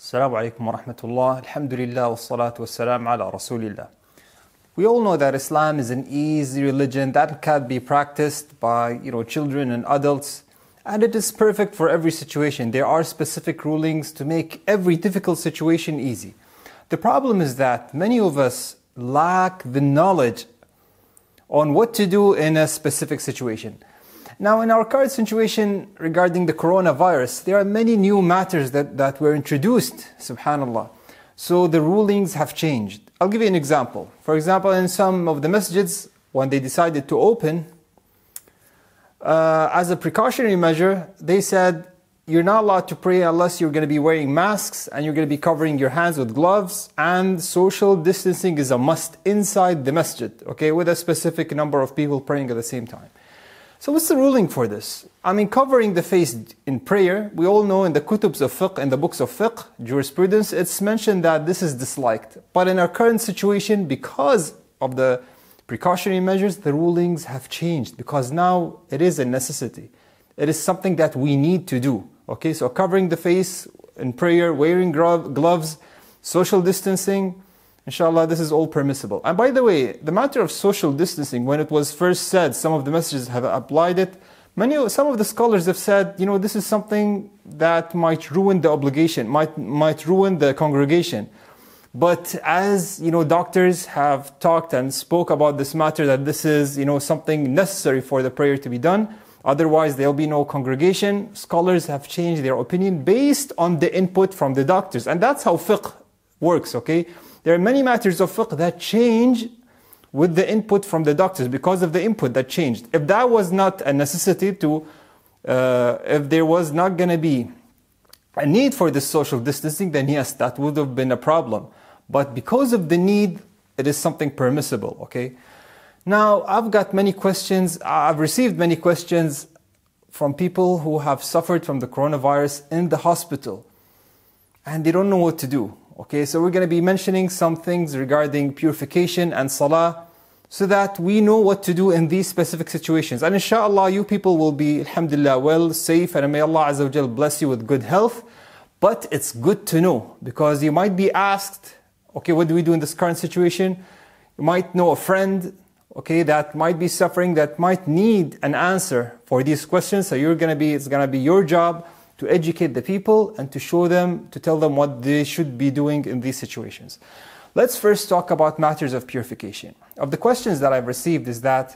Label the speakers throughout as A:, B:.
A: Assalamu alaikum wa rahmatullah. Alhamdulillah wa salatu wa salam ala rasulillah. We all know that Islam is an easy religion that can be practiced by you know, children and adults, and it is perfect for every situation. There are specific rulings to make every difficult situation easy. The problem is that many of us lack the knowledge on what to do in a specific situation. Now, in our current situation regarding the coronavirus, there are many new matters that, that were introduced, subhanAllah. So the rulings have changed. I'll give you an example. For example, in some of the masjids, when they decided to open, uh, as a precautionary measure, they said you're not allowed to pray unless you're going to be wearing masks and you're going to be covering your hands with gloves and social distancing is a must inside the masjid okay with a specific number of people praying at the same time so what's the ruling for this? I mean, covering the face in prayer, we all know in the kutubs of fiqh, in the books of fiqh, jurisprudence, it's mentioned that this is disliked. But in our current situation, because of the precautionary measures, the rulings have changed because now it is a necessity. It is something that we need to do. Okay, so covering the face in prayer, wearing gloves, social distancing, Inshallah, this is all permissible. And by the way, the matter of social distancing, when it was first said, some of the messages have applied it. Many, some of the scholars have said, you know, this is something that might ruin the obligation, might, might ruin the congregation. But as you know, doctors have talked and spoke about this matter that this is you know something necessary for the prayer to be done. Otherwise, there'll be no congregation. Scholars have changed their opinion based on the input from the doctors, and that's how fiqh works. Okay, there are many matters of fiqh that change with the input from the doctors because of the input that changed. If that was not a necessity to, uh, if there was not going to be a need for this social distancing, then yes, that would have been a problem. But because of the need, it is something permissible, okay? Now, I've got many questions, I've received many questions from people who have suffered from the coronavirus in the hospital and they don't know what to do. Okay, so we're going to be mentioning some things regarding purification and salah so that we know what to do in these specific situations. And inshallah, you people will be, alhamdulillah, well, safe, and may Allah Azza wa bless you with good health. But it's good to know because you might be asked, okay, what do we do in this current situation? You might know a friend, okay, that might be suffering, that might need an answer for these questions. So you're going to be, it's going to be your job to educate the people and to show them, to tell them what they should be doing in these situations. Let's first talk about matters of purification. Of the questions that I've received is that,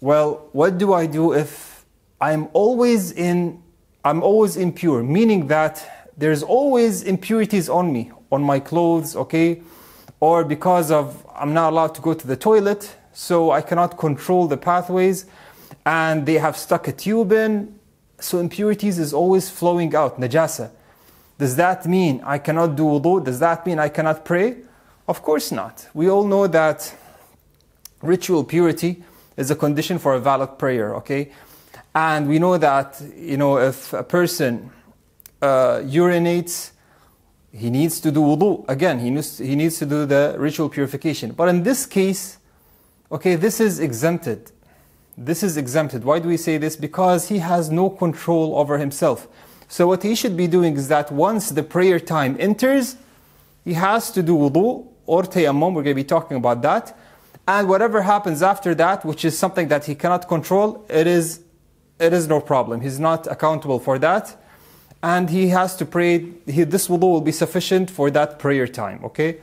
A: well, what do I do if I'm always in, I'm always impure, meaning that there's always impurities on me, on my clothes, okay? Or because of I'm not allowed to go to the toilet, so I cannot control the pathways and they have stuck a tube in so impurities is always flowing out, najasa. Does that mean I cannot do wudu? Does that mean I cannot pray? Of course not. We all know that ritual purity is a condition for a valid prayer, okay? And we know that, you know, if a person uh, urinates, he needs to do wudu. Again, he needs, he needs to do the ritual purification. But in this case, okay, this is exempted this is exempted. Why do we say this? Because he has no control over himself. So what he should be doing is that once the prayer time enters, he has to do wudu or tayammum, we're going to be talking about that. And whatever happens after that, which is something that he cannot control, it is, it is no problem. He's not accountable for that. And he has to pray, he, this wudu will be sufficient for that prayer time, okay?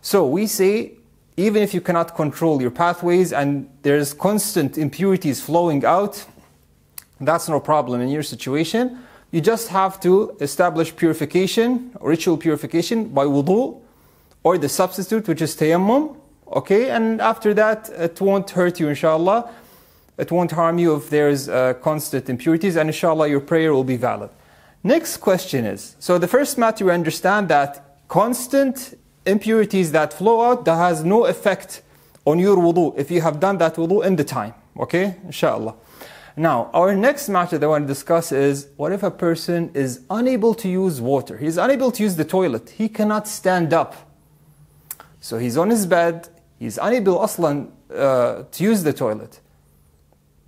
A: So we say even if you cannot control your pathways and there's constant impurities flowing out, that's no problem in your situation. You just have to establish purification, ritual purification by wudu or the substitute, which is tayammum. Okay, and after that, it won't hurt you, inshallah. It won't harm you if there's uh, constant impurities, and inshallah, your prayer will be valid. Next question is so the first matter, you understand that constant impurities that flow out that has no effect on your wudu if you have done that wudu in the time. Okay, inshallah. Now, our next matter that I want to discuss is what if a person is unable to use water? He's unable to use the toilet. He cannot stand up. So he's on his bed. He's unable aslan uh, to use the toilet.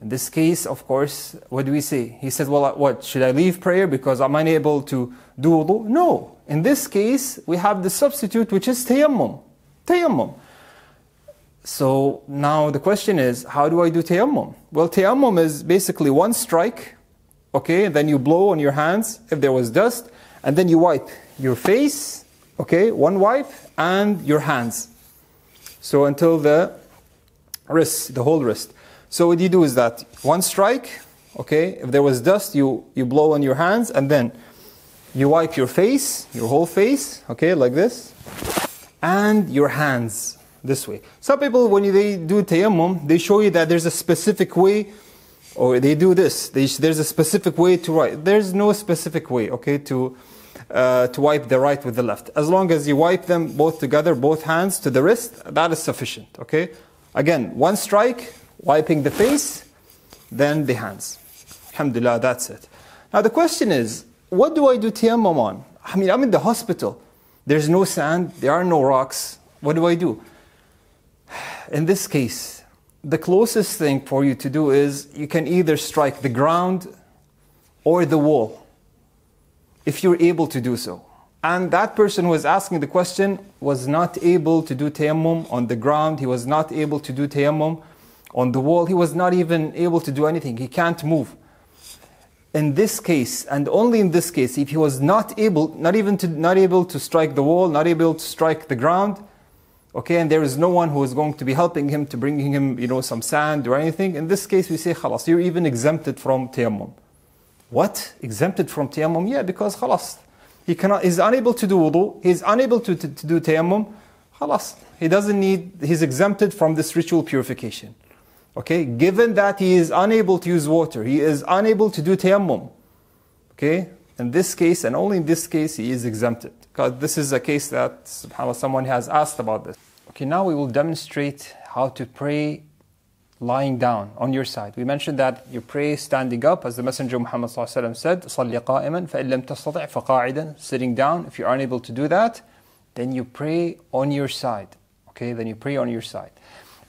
A: In this case, of course, what do we say? He said, well, what, should I leave prayer because I'm unable to do wudu? No. In this case, we have the substitute, which is tayammum. Tayammum. So now the question is, how do I do tayammum? Well, tayammum is basically one strike, okay, and then you blow on your hands if there was dust, and then you wipe your face, okay, one wipe, and your hands. So until the wrist, the whole wrist. So what you do is that one strike, okay, if there was dust, you, you blow on your hands, and then you wipe your face, your whole face, okay, like this, and your hands this way. Some people, when they do tayammum, they show you that there's a specific way, or they do this. They, there's a specific way to wipe. There's no specific way, okay, to uh, to wipe the right with the left. As long as you wipe them both together, both hands to the wrist, that is sufficient, okay. Again, one strike, wiping the face, then the hands. Alhamdulillah, that's it. Now the question is, what do I do Tayammum on? I mean, I'm in the hospital. There's no sand, there are no rocks. What do I do? In this case, the closest thing for you to do is you can either strike the ground or the wall if you're able to do so. And that person who was asking the question was not able to do tayammum on the ground, he was not able to do tayammum on the wall, he was not even able to do anything, he can't move in this case, and only in this case, if he was not able, not even to, not able to strike the wall, not able to strike the ground, okay, and there is no one who is going to be helping him to bringing him, you know, some sand or anything. In this case, we say, halas. you're even exempted from tayammum. What? Exempted from tayammum? Yeah, because halas. he cannot, he's unable to do wudu, he's unable to, to, to do tayammum, Halas. he doesn't need, he's exempted from this ritual purification. Okay, given that he is unable to use water, he is unable to do tayammum. Okay, in this case, and only in this case, he is exempted. Because this is a case that, subhanAllah, someone has asked about this. Okay, now we will demonstrate how to pray lying down on your side. We mentioned that you pray standing up, as the Messenger Muhammad said, صَلِّ قَائِمًا فَإِن لَمْ تَسْتَطِعْ فَقَاعِدًا Sitting down, if you are unable to do that, then you pray on your side. Okay, then you pray on your side.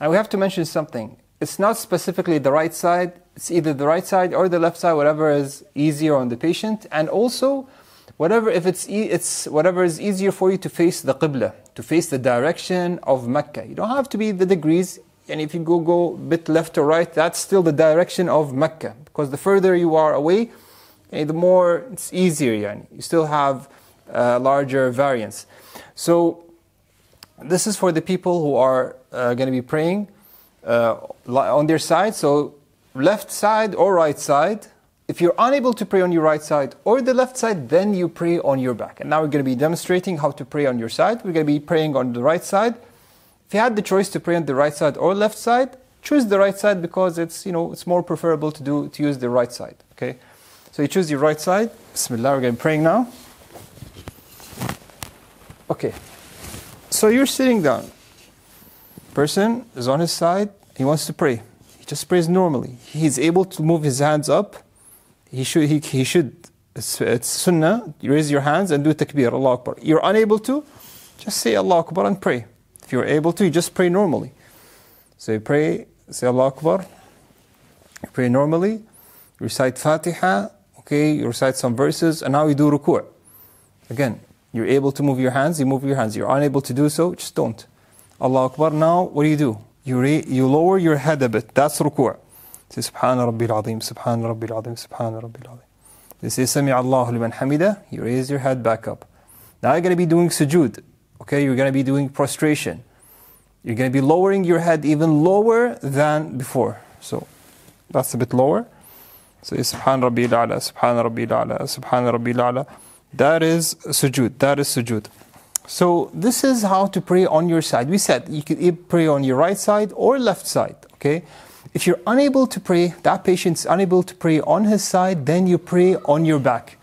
A: And we have to mention something it's not specifically the right side, it's either the right side or the left side, whatever is easier on the patient. And also, whatever if it's, e- it's whatever is easier for you to face the qibla, to face the direction of Mecca. You don't have to be the degrees. And if you go go bit left or right, that's still the direction of Mecca. Because the further you are away, eh, the more it's easier. Yani. You still have uh, larger variance. So this is for the people who are uh, going to be praying. Uh, on their side. So left side or right side. If you're unable to pray on your right side or the left side, then you pray on your back. And now we're going to be demonstrating how to pray on your side. We're going to be praying on the right side. If you had the choice to pray on the right side or left side, choose the right side because it's you know it's more preferable to do to use the right side. Okay, so you choose your right side. Bismillah, we're going to be praying now. Okay, so you're sitting down person is on his side, he wants to pray. He just prays normally. He's able to move his hands up. He should, he, he should it's, it's sunnah, you raise your hands and do takbir, Allah Akbar. You're unable to, just say Allah Akbar and pray. If you're able to, you just pray normally. So you pray, say Allah Akbar, you pray normally, recite Fatiha, okay, you recite some verses, and now you do ruku'. Again, you're able to move your hands, you move your hands. You're unable to do so, just don't. Allah Akbar. Now, what do you do? You, re- you lower your head a bit. That's ruku'. Say, Subhana Rabbil Azim, Subhana Rabbil Azim, Subhana Rabbil Azim. They say, Sami Allahu liman hamida. You raise your head back up. Now you're going to be doing sujood. Okay, you're going to be doing prostration. You're going to be lowering your head even lower than before. So that's a bit lower. So Subhan Rabbil Ala, Subhan Rabbil Ala, Subhan Rabbil Ala. That is sujood. That is sujood. So this is how to pray on your side. We said you could pray on your right side or left side, okay? If you're unable to pray, that patient's unable to pray on his side, then you pray on your back.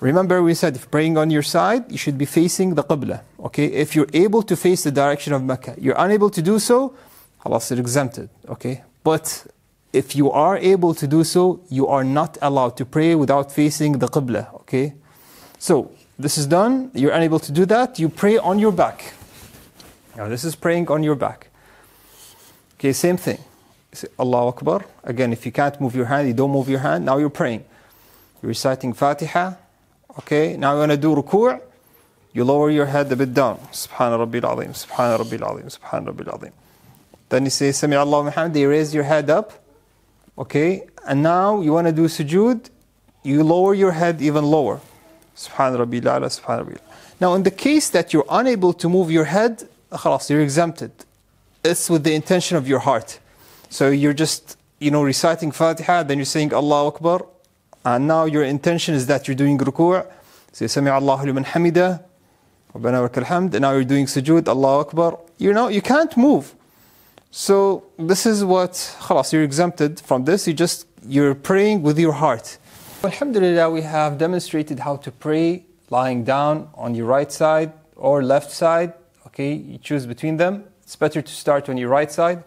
A: Remember we said if praying on your side, you should be facing the Qibla, okay? If you're able to face the direction of Mecca, you're unable to do so, Allah said exempted, okay? But if you are able to do so, you are not allowed to pray without facing the Qibla, okay? So this is done, you're unable to do that, you pray on your back. Now, this is praying on your back. Okay, same thing. Say, Allahu Akbar. Again, if you can't move your hand, you don't move your hand, now you're praying. You're reciting Fatiha. Okay, now you want to do ruku', you lower your head a bit down. Subhana Rabbil Azim, Subhana Rabbil Azim, Subhana Rabbil Azim. Then you say, Sami Allahu Muhammad, you raise your head up. Okay, and now you want to do sujood, you lower your head even lower. Subhan Rabbi Ala, Subhan Rabbi Now, in the case that you're unable to move your head, you're exempted. It's with the intention of your heart. So you're just, you know, reciting Fatiha, then you're saying Allah Akbar, and now your intention is that you're doing ruku' say Sami Allahu liman hamida and now you're doing sujood Allah Akbar you know you can't move so this is what خلاص you're exempted from this you just you're praying with your heart Alhamdulillah, we have demonstrated how to pray lying down on your right side or left side. Okay, you choose between them. It's better to start on your right side.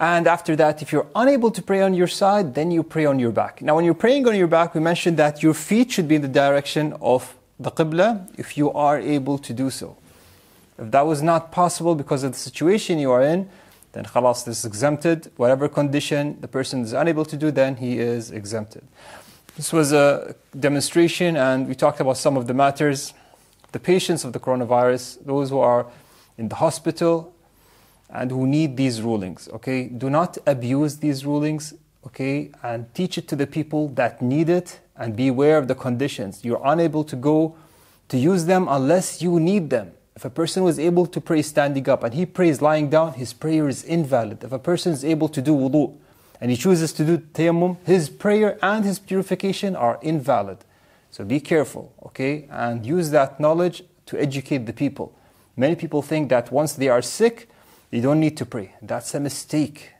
A: And after that, if you're unable to pray on your side, then you pray on your back. Now, when you're praying on your back, we mentioned that your feet should be in the direction of the Qibla if you are able to do so. If that was not possible because of the situation you are in, then khalas is exempted. Whatever condition the person is unable to do, then he is exempted. This was a demonstration, and we talked about some of the matters the patients of the coronavirus, those who are in the hospital and who need these rulings. Okay, do not abuse these rulings. Okay, and teach it to the people that need it and beware of the conditions. You're unable to go to use them unless you need them. If a person was able to pray standing up and he prays lying down, his prayer is invalid. If a person is able to do wudu, and he chooses to do tayammum, his prayer and his purification are invalid. So be careful, okay? And use that knowledge to educate the people. Many people think that once they are sick, you don't need to pray. That's a mistake.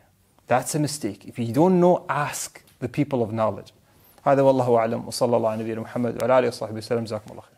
A: That's a mistake. If you don't know, ask the people of knowledge. هذا والله أعلم وصلى الله على نبينا محمد وعلى آله وصحبه وسلم جزاكم الله خير